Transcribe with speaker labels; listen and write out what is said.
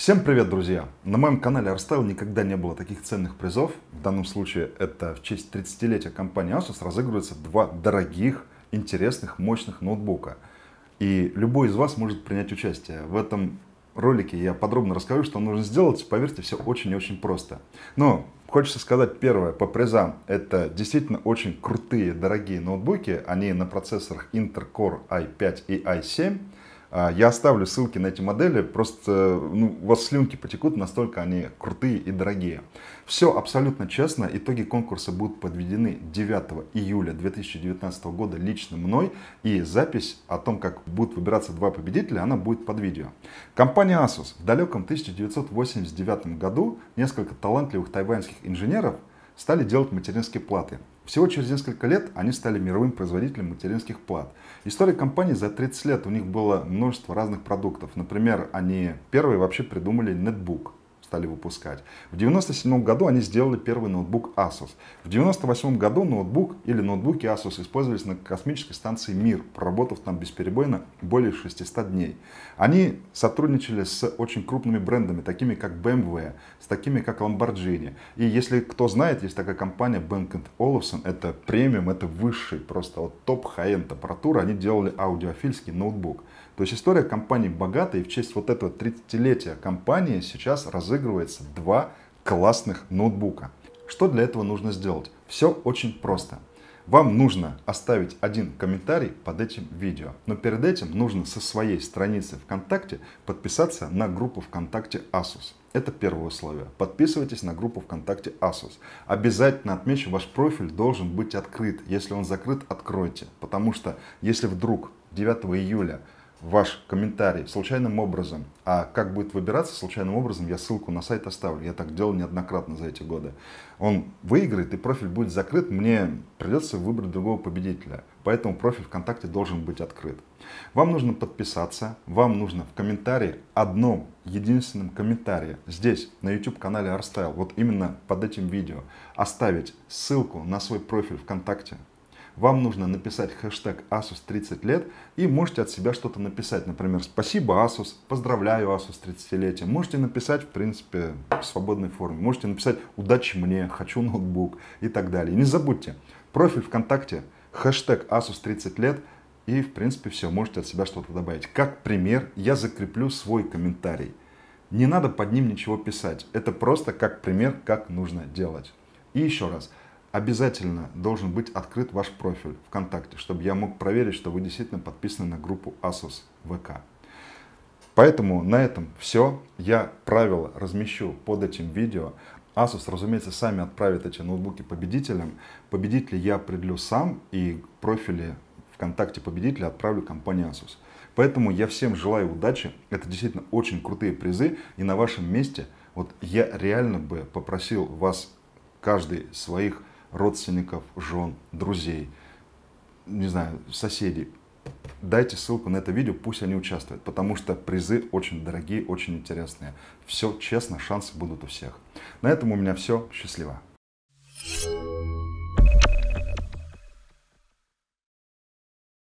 Speaker 1: Всем привет, друзья! На моем канале Арстайл никогда не было таких ценных призов. В данном случае это в честь 30-летия компании Asus разыгрываются два дорогих, интересных, мощных ноутбука. И любой из вас может принять участие. В этом ролике я подробно расскажу, что нужно сделать. Поверьте, все очень и очень просто. Но хочется сказать первое по призам. Это действительно очень крутые, дорогие ноутбуки. Они на процессорах Intel Core i5 и i7. А, я оставлю ссылки на эти модели, просто ну, у вас слюнки потекут, настолько они крутые и дорогие. Все абсолютно честно, итоги конкурса будут подведены 9 июля 2019 года лично мной, и запись о том, как будут выбираться два победителя, она будет под видео. Компания Asus в далеком 1989 году несколько талантливых тайваньских инженеров стали делать материнские платы. Всего через несколько лет они стали мировым производителем материнских плат. История компании за 30 лет у них было множество разных продуктов. Например, они первые вообще придумали нетбук – стали выпускать. В 97 году они сделали первый ноутбук Asus. В 98 году ноутбук или ноутбуки Asus использовались на космической станции Мир, проработав там бесперебойно более 600 дней. Они сотрудничали с очень крупными брендами, такими как BMW, эм с такими как Lamborghini. И если кто знает, есть такая компания Bang Olufsen, это премиум, это высший, просто вот топ хай-энд аппаратура, они делали аудиофильский ноутбук. То есть история компании богатая, и в честь вот этого 30-летия компании сейчас разыгрывается разыгрывается два классных ноутбука. Что для этого нужно сделать? Все очень просто. Вам нужно оставить один комментарий под этим видео. Но перед этим нужно со своей страницы ВКонтакте подписаться на группу ВКонтакте Asus. Это первое условие. Подписывайтесь на группу ВКонтакте Asus. Обязательно отмечу, ваш профиль должен быть открыт. Если он закрыт, откройте. Потому что если вдруг 9 июля ваш комментарий случайным образом. А как будет выбираться случайным образом, я ссылку на сайт оставлю. Я так делал неоднократно за эти годы. Он выиграет, и профиль будет закрыт. Мне придется выбрать другого победителя. Поэтому профиль ВКонтакте должен быть открыт. Вам нужно подписаться. Вам нужно в комментарии, одном единственном комментарии, здесь, на YouTube-канале Arstyle, вот именно под этим видео, оставить ссылку на свой профиль ВКонтакте. Вам нужно написать хэштег Asus 30 лет и можете от себя что-то написать. Например, спасибо Asus, поздравляю Asus 30-летие. Можете написать, в принципе, в свободной форме. Можете написать удачи мне, хочу ноутбук и так далее. не забудьте, профиль ВКонтакте, хэштег Asus 30 лет и, в принципе, все, можете от себя что-то добавить. Как пример, я закреплю свой комментарий. Не надо под ним ничего писать. Это просто как пример, как нужно делать. И еще раз, обязательно должен быть открыт ваш профиль ВКонтакте, чтобы я мог проверить, что вы действительно подписаны на группу Asus VK. Поэтому на этом все. Я правила размещу под этим видео. Asus, разумеется, сами отправят эти ноутбуки победителям. Победителей я определю сам и профили ВКонтакте победителя отправлю компании Asus. Поэтому я всем желаю удачи. Это действительно очень крутые призы. И на вашем месте вот я реально бы попросил вас каждый своих родственников, жен, друзей, не знаю, соседей. Дайте ссылку на это видео, пусть они участвуют, потому что призы очень дорогие, очень интересные. Все честно, шансы будут у всех. На этом у меня все. Счастливо.